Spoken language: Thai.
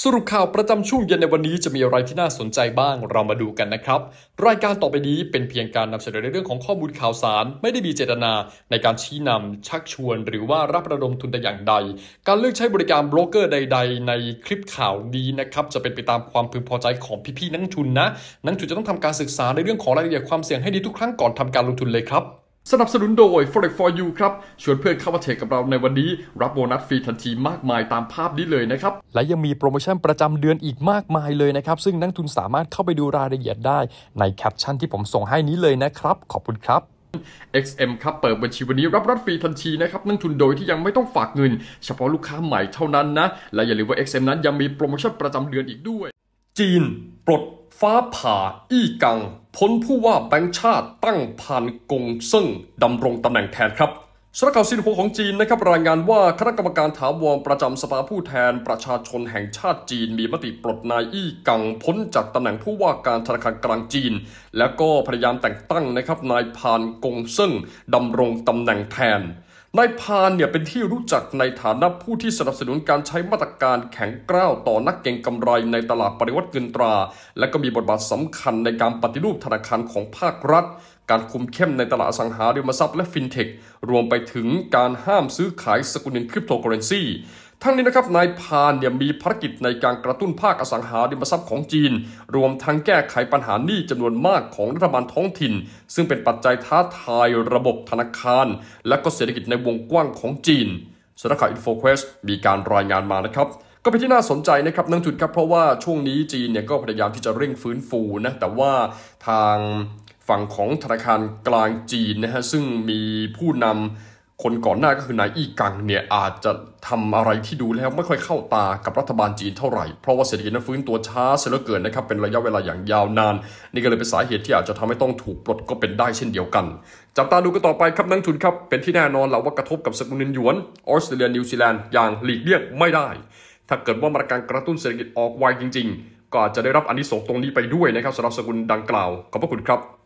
สรุปข่าวประจำช่วงเย็นในวันนี้จะมีอะไรที่น่าสนใจบ้าง เรามาดูกันนะครับ รายการต่อไปนี้เป็นเพียงการนำเสนอในเรื่องของข้อมูลข่าวสาร ไม่ได้มีเจตนาในการชี้นำชักชวนหรือว่ารับระดมทุนแต่อย่างใดการเลือกใช้บริการบล็อกเกอร์ใด ๆ ในคลิปข่าวนี้นะครับจะเป็นไปตามความพึงพอใจของพี่ๆ นักทุนนะ นักทุนจะต้องทำการศึกษาในเรื่องของรายละเอียดความเสี่ยงให้ดีทุกครั้งก่อนทำการลงทุนเลยครับสนับสนุนโดย Forex for you ครับชวนเพื่อนเข้ามาเทรดกับเราในวันนี้ รับโบนัสฟรีทันทีมากมายตามภาพนี้เลยนะครับ และยังมีโปรโมชั่นประจำเดือนอีกมากมายเลยนะครับซึ่งนักทุนสามารถเข้าไปดูรายละเอียดได้ในแคปชั่นที่ผมส่งให้นี้เลยนะครับ ขอบคุณครับ XM ครับเปิดบัญชีวันนี้รับรัดฟรีทันทีนะครับนั่งทุนโดยที่ยังไม่ต้องฝากเงิน เฉพาะลูกค้าใหม่เท่านั้นนะและอย่าลืมว่า XM นั้นยังมีโปรโมชั่นประจำเดือนอีกด้วย จีน ปลดฟ้าผ่าอี้กังพ้นผู้ว่าแบงค์ชาติตั้งผ่านกงเซึ่งดำรงตำแหน่งแทนครับสำนักข่าวซินหัวของจีนนะครับรายงานว่าคณะกรรมการถาวรประจำสภาผู้แทน ประชาชนแห่งชาติจีน มีมติปลดนายอี้กังพ้นจากตำแหน่งผู้ว่าการธนาคารกลางจีน และก็พยายามแต่งตั้งนะครับนายพานกงเซึ่งดำรงตำแหน่งแทนนายพานเนี่ยเป็นที่รู้จักในฐานะผู้ที่สนับสนุนการใช้มาตรการแข็งกร้าวต่อนักเก็งกำไรในตลาดปริวัติเงินตรา และก็มีบทบาทสำคัญในการปฏิรูปธนาคารของภาครัฐการคุมเข้มในตลาดสังหาริมทรัพย์และฟินเทค รวมไปถึงการห้ามซื้อขายสกุลเงินคริปโตเคอเรนซีทั้งนี้นะครับนายพานเนี่ยมีภารกิจในการกระตุ้นภาคอสังหาริมทรัพย์ของจีน รวมทั้งแก้ไขปัญหาหนี้จำนวนมากของรัฐบาลท้องถิ่น ซึ่งเป็นปัจจัยท้าทายระบบธนาคาร และก็เศรษฐกิจในวงกว้างของจีนสารกข่าวอินโฟเควสมีการรายงานมานะครับ ก็เป็นที่น่าสนใจนะครับนังจุดครับ เพราะว่าช่วงนี้จีนเนี่ยก็พยายามที่จะเร่งฟื้นฟูนะแต่ว่าทางฝั่งของธนาคารกลางจีนนะฮะซึ่งมีผู้นำคนก่อนหน้าก็คือนายอี้กังเนี่ยอาจจะทำอะไรที่ดูแล้วไม่ค่อยเข้าตากับรัฐบาลจีนเท่าไหร่เพราะว่าเศรษฐกิจนั้นฟื้นตัวช้าเสียเหลือเกินนะครับเป็นระยะเวลาอย่างยาวนาน นี่ก็เลยเป็นสาเหตุที่อาจจะทำให้ต้องถูกปลดก็เป็นได้เช่นเดียวกันจับตาดูกันต่อไปครับนักทุนครับเป็นที่แน่นอนแล้วว่ากระทบกับสกุลเงินหยวนออสเตรเลียนิวซีแลนด์อย่างหลีกเลี่ยงไม่ได้ถ้าเกิดว่ามาตรการกระตุ้นเศรษฐกิจออกไวจริงๆ ก็อาจจะได้รับอันนี้ส่งตรงนี้ไปด้วยนะครับสำหรับสกุลดังกล่าวขอบพระคุณครับ